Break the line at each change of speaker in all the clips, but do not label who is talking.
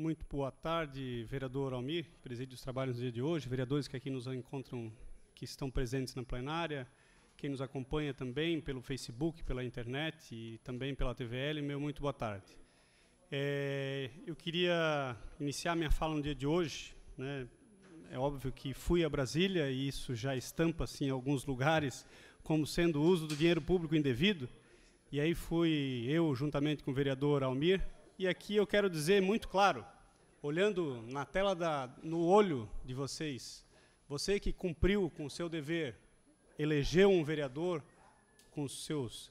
Muito boa tarde, vereador Almir, preside os trabalhos no dia de hoje, vereadores que aqui nos encontram, que estão presentes na plenária, quem nos acompanha também pelo Facebook, pela internet e também pela TVL, meu muito boa tarde. É, eu queria iniciar minha fala no dia de hoje, né? É óbvio que fui a Brasília e isso já estampa assim em alguns lugares como sendo o uso do dinheiro público indevido. E aí fui eu juntamente com o vereador Almir e aqui eu quero dizer muito claro, olhando na tela da, no olho de vocês, você que cumpriu com o seu dever, elegeu um vereador com os seus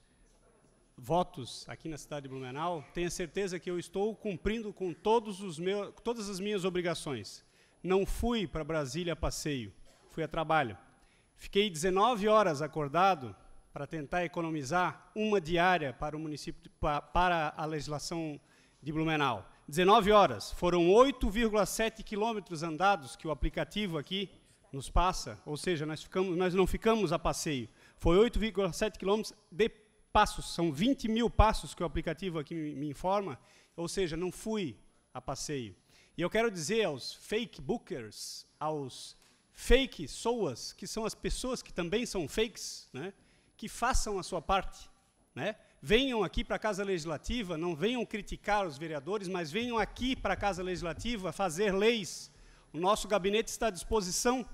votos aqui na cidade de Blumenau, tenha certeza que eu estou cumprindo com todos os meus, todas as minhas obrigações. Não fui para Brasília a passeio, fui a trabalho. Fiquei 19 horas acordado para tentar economizar uma diária para o município para a legislação de Blumenau. 19 horas, foram 8,7 quilômetros andados que o aplicativo aqui nos passa, ou seja, nós, ficamos, nós não ficamos a passeio. Foi 8,7 quilômetros de passos, são 20 mil passos que o aplicativo aqui me informa, ou seja, não fui a passeio. E eu quero dizer aos fake bookers, aos fake soas, que são as pessoas que também são fakes, né, que façam a sua parte. Né? venham aqui para a Casa Legislativa, não venham criticar os vereadores, mas venham aqui para a Casa Legislativa fazer leis. O nosso gabinete está à disposição.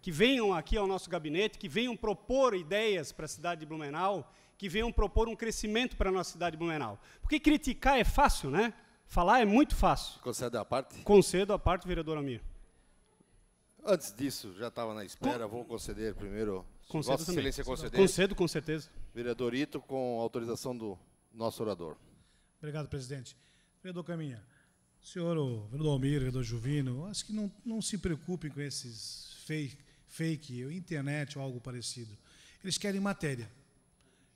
Que venham aqui ao nosso gabinete, que venham propor ideias para a cidade de Blumenau, que venham propor um crescimento para a nossa cidade de Blumenau. Porque criticar é fácil, né? Falar é muito fácil. Concedo a parte? Concedo a parte, vereador Amir.
Antes disso, já estava na espera, vou conceder primeiro Concedo Vossa Excelência conceder. Concedo, com certeza. Vereador Ito, com autorização do nosso orador.
Obrigado, presidente. Vereador Caminha, senhor, vereador Almir, vereador Juvino, acho que não, não se preocupem com esses fake, fake, internet ou algo parecido. Eles querem matéria.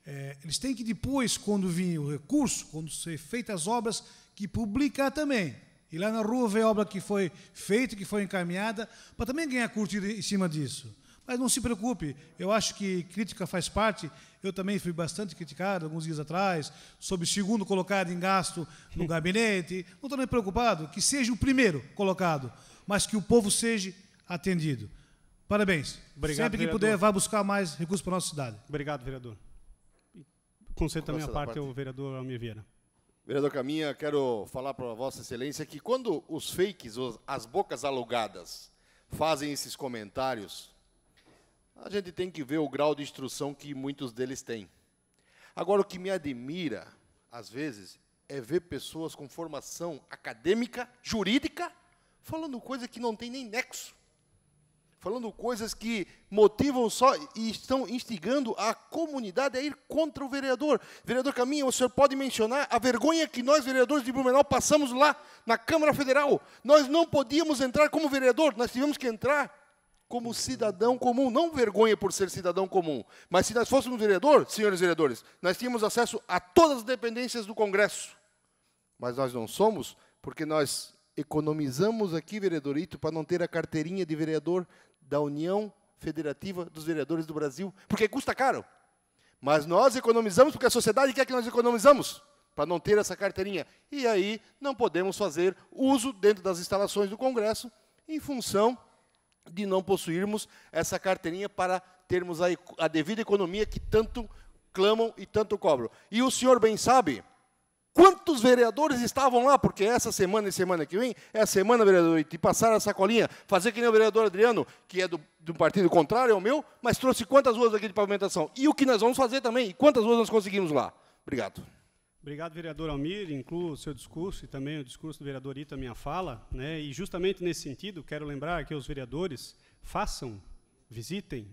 É, eles têm que depois, quando vir o recurso, quando ser feitas as obras, que publicar também. E lá na rua ver a obra que foi feita, que foi encaminhada, para também ganhar curtida em cima disso. Mas não se preocupe, eu acho que crítica faz parte. Eu também fui bastante criticado alguns dias atrás sobre segundo colocado em gasto no gabinete. Não estou nem preocupado, que seja o primeiro colocado, mas que o povo seja atendido. Parabéns.
Obrigado, Sempre que puder, vá
buscar mais recursos para a nossa cidade. Obrigado, vereador. Conceito também a parte, parte o vereador Almir Vieira.
Vereador Caminha, quero falar para Vossa Excelência que quando os fakes, as bocas alugadas, fazem esses comentários a gente tem que ver o grau de instrução que muitos deles têm. Agora, o que me admira, às vezes, é ver pessoas com formação acadêmica, jurídica, falando coisas que não tem nem nexo. Falando coisas que motivam só e estão instigando a comunidade a ir contra o vereador. Vereador Caminha, o senhor pode mencionar a vergonha que nós, vereadores de Blumenau, passamos lá na Câmara Federal. Nós não podíamos entrar como vereador, nós tivemos que entrar como cidadão comum. Não vergonha por ser cidadão comum, mas se nós fôssemos vereador, senhores vereadores, nós tínhamos acesso a todas as dependências do Congresso. Mas nós não somos, porque nós economizamos aqui, vereadorito, para não ter a carteirinha de vereador da União Federativa dos Vereadores do Brasil, porque custa caro. Mas nós economizamos porque a sociedade quer que nós economizamos para não ter essa carteirinha. E aí não podemos fazer uso dentro das instalações do Congresso em função de não possuirmos essa carteirinha para termos a, a devida economia que tanto clamam e tanto cobram. E o senhor bem sabe quantos vereadores estavam lá, porque essa semana e semana que vem é a semana, vereador, de passar a sacolinha, fazer que nem o vereador Adriano, que é do, do partido contrário ao meu, mas trouxe quantas ruas aqui de pavimentação. E o que nós vamos fazer também, e quantas ruas nós conseguimos lá. Obrigado.
Obrigado, vereador Almir. Incluo o seu discurso e também o discurso do vereador Ita, minha fala. Né? E justamente nesse sentido, quero lembrar que os vereadores façam, visitem,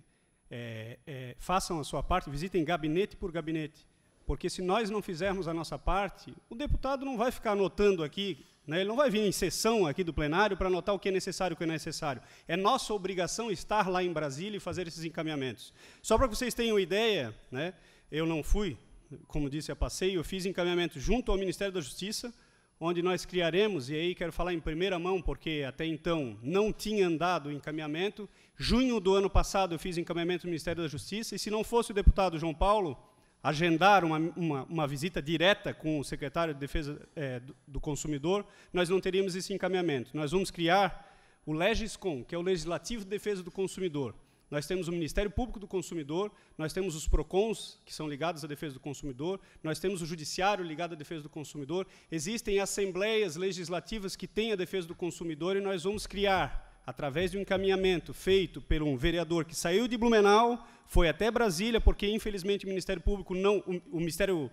é, é, façam a sua parte, visitem gabinete por gabinete. Porque se nós não fizermos a nossa parte, o deputado não vai ficar anotando aqui, né? ele não vai vir em sessão aqui do plenário para anotar o que é necessário e o que não é necessário. É nossa obrigação estar lá em Brasília e fazer esses encaminhamentos. Só para que vocês tenham ideia, né? eu não fui como disse a passeio, eu fiz encaminhamento junto ao Ministério da Justiça, onde nós criaremos, e aí quero falar em primeira mão, porque até então não tinha andado o encaminhamento. Junho do ano passado eu fiz encaminhamento ao Ministério da Justiça, e se não fosse o deputado João Paulo agendar uma, uma, uma visita direta com o secretário de Defesa é, do Consumidor, nós não teríamos esse encaminhamento. Nós vamos criar o Legiscom, que é o Legislativo de Defesa do Consumidor nós temos o Ministério Público do Consumidor, nós temos os PROCONs, que são ligados à defesa do consumidor, nós temos o Judiciário ligado à defesa do consumidor, existem assembleias legislativas que têm a defesa do consumidor e nós vamos criar, através de um encaminhamento feito por um vereador que saiu de Blumenau, foi até Brasília, porque, infelizmente, o Ministério Público não, o, o Ministério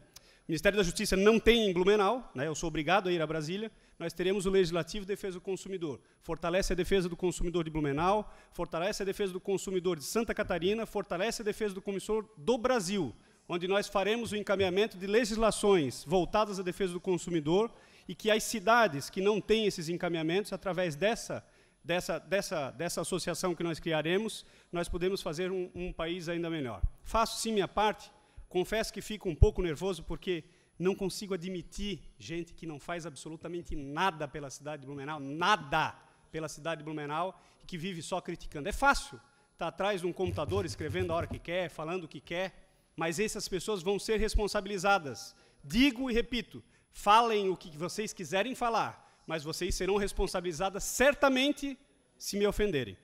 o Ministério da Justiça não tem em Blumenau, né, eu sou obrigado a ir a Brasília. Nós teremos o Legislativo de Defesa do Consumidor. Fortalece a defesa do consumidor de Blumenau, fortalece a defesa do consumidor de Santa Catarina, fortalece a defesa do consumidor do Brasil, onde nós faremos o encaminhamento de legislações voltadas à defesa do consumidor e que as cidades que não têm esses encaminhamentos, através dessa dessa, dessa, dessa associação que nós criaremos, nós podemos fazer um, um país ainda melhor. Faço sim minha parte, confesso que fico um pouco nervoso porque não consigo admitir gente que não faz absolutamente nada pela cidade de Blumenau, nada pela cidade de Blumenau, e que vive só criticando. É fácil estar tá atrás de um computador escrevendo a hora que quer, falando o que quer, mas essas pessoas vão ser responsabilizadas. Digo e repito, falem o que vocês quiserem falar, mas vocês serão responsabilizadas certamente se me ofenderem.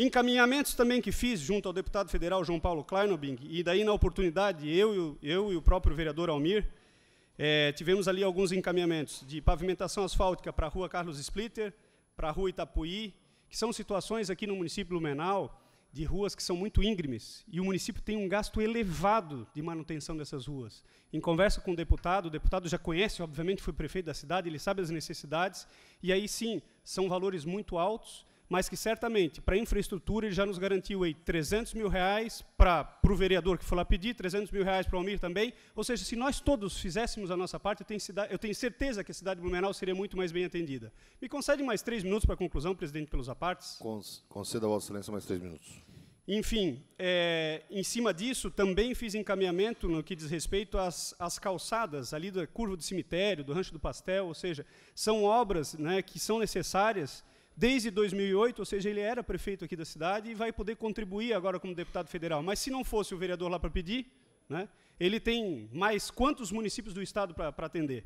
Encaminhamentos também que fiz junto ao deputado federal João Paulo Kleinobing, e daí na oportunidade eu, eu e o próprio vereador Almir, é, tivemos ali alguns encaminhamentos de pavimentação asfáltica para a rua Carlos Splitter, para a rua Itapuí, que são situações aqui no município Lumenau de ruas que são muito íngremes e o município tem um gasto elevado de manutenção dessas ruas. Em conversa com o deputado, o deputado já conhece, obviamente, foi prefeito da cidade, ele sabe as necessidades e aí sim são valores muito altos mas que certamente, para infraestrutura, ele já nos garantiu aí 300 mil reais para o vereador que foi lá pedir, 300 mil reais para o Almir também. Ou seja, se nós todos fizéssemos a nossa parte, eu tenho, cidade, eu tenho certeza que a cidade de Blumenau seria muito mais bem atendida. Me concede mais três minutos para a conclusão, presidente, pelos apartes?
Conceda a Vossa Excelência mais três minutos.
Enfim, é, em cima disso, também fiz encaminhamento no que diz respeito às, às, calçadas ali da curva do cemitério, do Rancho do Pastel, ou seja, são obras né, que são necessárias desde 2008, ou seja, ele era prefeito aqui da cidade e vai poder contribuir agora como deputado federal. Mas se não fosse o vereador lá para pedir, né, ele tem mais quantos municípios do estado para atender?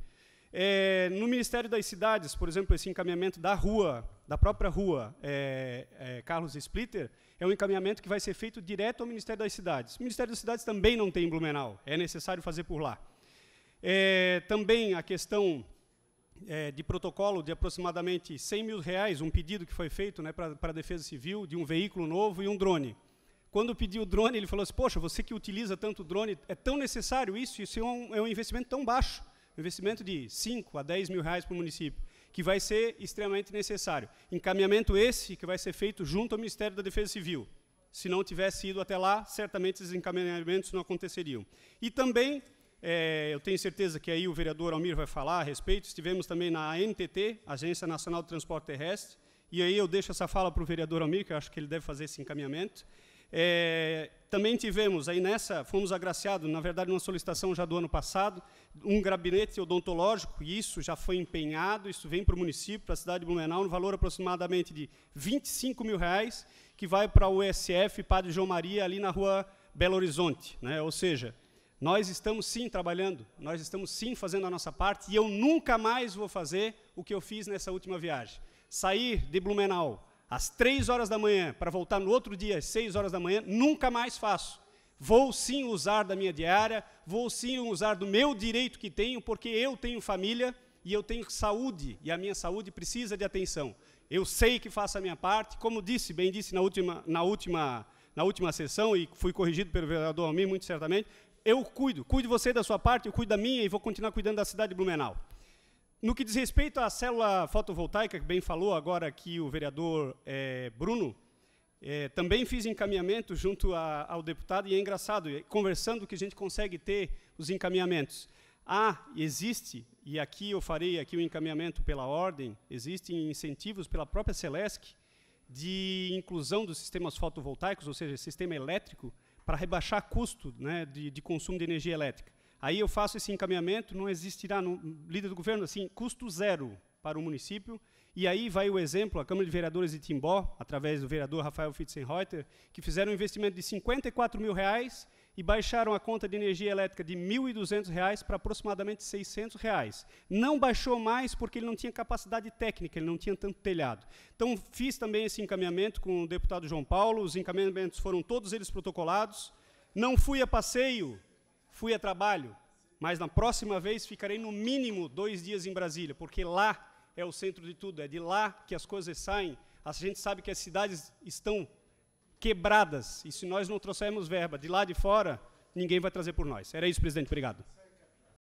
É, no Ministério das Cidades, por exemplo, esse encaminhamento da rua, da própria rua é, é, Carlos Splitter, é um encaminhamento que vai ser feito direto ao Ministério das Cidades. O Ministério das Cidades também não tem em Blumenau, é necessário fazer por lá. É, também a questão é, de protocolo de aproximadamente 100 mil reais, um pedido que foi feito né, para a Defesa Civil de um veículo novo e um drone. Quando pediu o drone, ele falou assim, poxa, você que utiliza tanto drone, é tão necessário isso, isso é um, é um investimento tão baixo, um investimento de 5 a 10 mil reais para o município, que vai ser extremamente necessário. Encaminhamento esse que vai ser feito junto ao Ministério da Defesa Civil. Se não tivesse ido até lá, certamente esses encaminhamentos não aconteceriam. E também é, eu tenho certeza que aí o vereador Almir vai falar a respeito. Estivemos também na ANTT, Agência Nacional de Transporte Terrestre, e aí eu deixo essa fala para o vereador Almir, que eu acho que ele deve fazer esse encaminhamento. É, também tivemos, aí nessa, fomos agraciados, na verdade, numa solicitação já do ano passado, um gabinete odontológico, e isso já foi empenhado, isso vem para o município, para a cidade de Blumenau, no valor aproximadamente de 25 mil reais, que vai para o USF Padre João Maria, ali na rua Belo Horizonte. Né? Ou seja, nós estamos sim trabalhando, nós estamos sim fazendo a nossa parte e eu nunca mais vou fazer o que eu fiz nessa última viagem. Sair de Blumenau às três horas da manhã para voltar no outro dia às seis horas da manhã, nunca mais faço. Vou sim usar da minha diária, vou sim usar do meu direito que tenho, porque eu tenho família e eu tenho saúde e a minha saúde precisa de atenção. Eu sei que faço a minha parte, como disse, bem disse na última, na última na última sessão, e fui corrigido pelo vereador Almir, muito certamente, eu cuido, cuido você da sua parte, eu cuido da minha e vou continuar cuidando da cidade de Blumenau. No que diz respeito à célula fotovoltaica, que bem falou agora aqui o vereador é, Bruno, é, também fiz encaminhamento junto a, ao deputado, e é engraçado, eh, conversando que a gente consegue ter os encaminhamentos. Ah, existe, e aqui eu farei aqui o um encaminhamento pela ordem, existem incentivos pela própria Celesc de inclusão dos sistemas fotovoltaicos, ou seja, sistema elétrico, para rebaixar custo né, de, de, consumo de energia elétrica. Aí eu faço esse encaminhamento, não existirá, no, líder do governo, assim, custo zero para o município. E aí vai o exemplo, a Câmara de Vereadores de Timbó, através do vereador Rafael Fitzenreuter, que fizeram um investimento de 54 mil reais e baixaram a conta de energia elétrica de R$ 1.200 para aproximadamente R$ 600. Reais. Não baixou mais porque ele não tinha capacidade técnica, ele não tinha tanto telhado. Então, fiz também esse encaminhamento com o deputado João Paulo, os encaminhamentos foram todos eles protocolados. Não fui a passeio, fui a trabalho, mas na próxima vez ficarei no mínimo dois dias em Brasília, porque lá é o centro de tudo, é de lá que as coisas saem. A gente sabe que as cidades estão quebradas. E se nós não trouxermos verba de lá de fora, ninguém vai trazer por nós. Era isso, presidente. Obrigado.